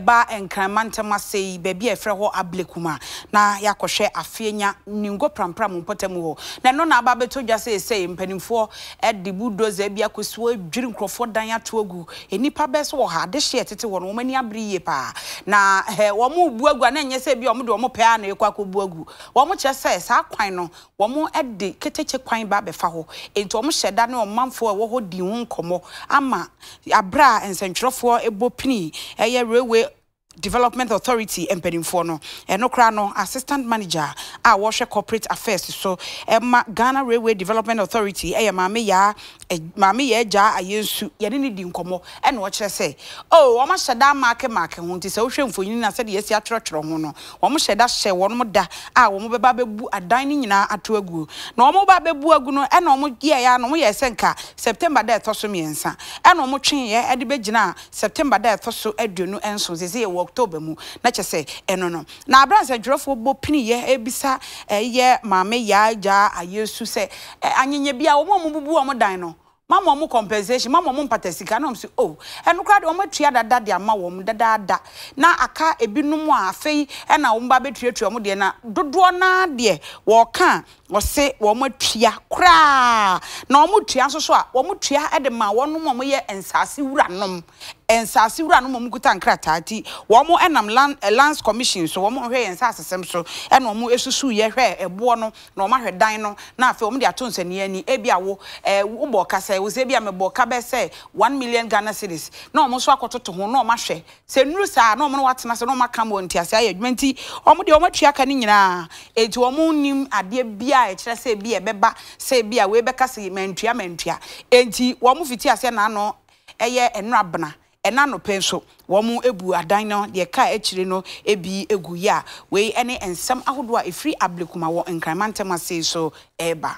ɛba nkraman ntɛm ase yi baabi a ɛfrɛ hɔ na yɛakɔhwɛ afeenya ningo prampram mpɔtam hɔ na ɛno na aba dwa sɛ ɛsɛ mpanimfoɔ ɛde budoza bi adwiri nkurɔfoɔ dan ato agu nnipa so wɔ ɛtete no ani abere yie paa na wɔn bu agu a na ɛnyɛ sɛ bi wɔn de wɔn pɛ a na ɛkɔ akɔbu agu wɔn kyerɛ sɛ saa kwan no wɔn de keteke kwan ba abɛfa hɔ nti wɔn hyɛ da ne development authority mpanimfoɔ no ɛno koraa no assistant manager a wɔhwɛ corporate affairs so ɛma ghana railway development authority ɛyɛ maame yaa maame yɛ agya ayɛ nsu yɛne ne di nkɔmmɔ ɛna ɔkyerɛ sɛ o oh, wɔn ahyɛ da maake maake ho nti sɛ wohwɛ mfonyin na sɛdeɛ yɛsi atwerɛtwerɛ ho no wɔn hyɛ da hyɛ wɔn da a wɔn bɛba abɛbu adan no nyinaa ato agu na wɔn ba abɛbu agu no ɛna wɔn yɛ ya na wɔn yɛ sɛ nka september da ɛtɔ so mmiɛnsa ɛna wɔn twen yɛ ɛde bɛgyina september da ɛtɔ so aduonu nson sɛ sɛ yɛ wɔ october mu na kyɛ sɛ ɛno no na aberanteɛ dwerɛfoɔ bɔ piniyɛ ebisa ɛyɛ maame yaagya ayesu sɛ ɛ anyenyɛ bi a wɔn a wɔn bubu wɔn dan no mama ɔmo compensation mama ɔmo mpata sika na ɔmo sɛ o ɛno koraa de ɔmo atua dada de ama wɔn dadaada na aka ebinom a afei ɛna wɔn ba abɛtuatua ɔmo deɛ na dodoɔ naa deɛ wɔɔka wɔse wɔn atua koraa na wɔn tua nso so a wɔn tua de ma wɔn a wɔyɛ nsaase wura nom nsaase wura nom a wɔn kuta nkrataa ti wɔn nam land eh, lands commission so wɔn hwɛ yɛn nsaase sɛm so ɛna wɔn esusu yɛ hwɛ ɛboɔ eh, no na wɔn ahwɛ dan no na afei wɔn de ato nsɛnniya ni ebi awo ɛɛ wobɔ kasa ɛwɔ sɛ ebi a mɛbɔ ka bɛ sɛ one million ghana cedis na wɔn nso akɔtoto ho na wɔn ahwɛ sɛ nuru saa na wɔn no watena sɛ na wɔn aka wɔn ti ase ayɛ adwuma nti wɔn de wɔn atua ka ne nyinaa eti wɔn nim adeɛ bia a ɛkyerɛ sɛ bi a ɛbɛba sɛ bi a wɔbɛka sɛ mantua mantua enti wɔn mo fiti aseɛ n'ano ɛyɛ nnura bena ɛna nopɛ nso wɔn ebu adan no deɛ kaa akyire no ebi egu yi a wei ne nsɛm ahodoɔ a efiri abirekuma wɔ nkraman ntɛm ase so ɛreba.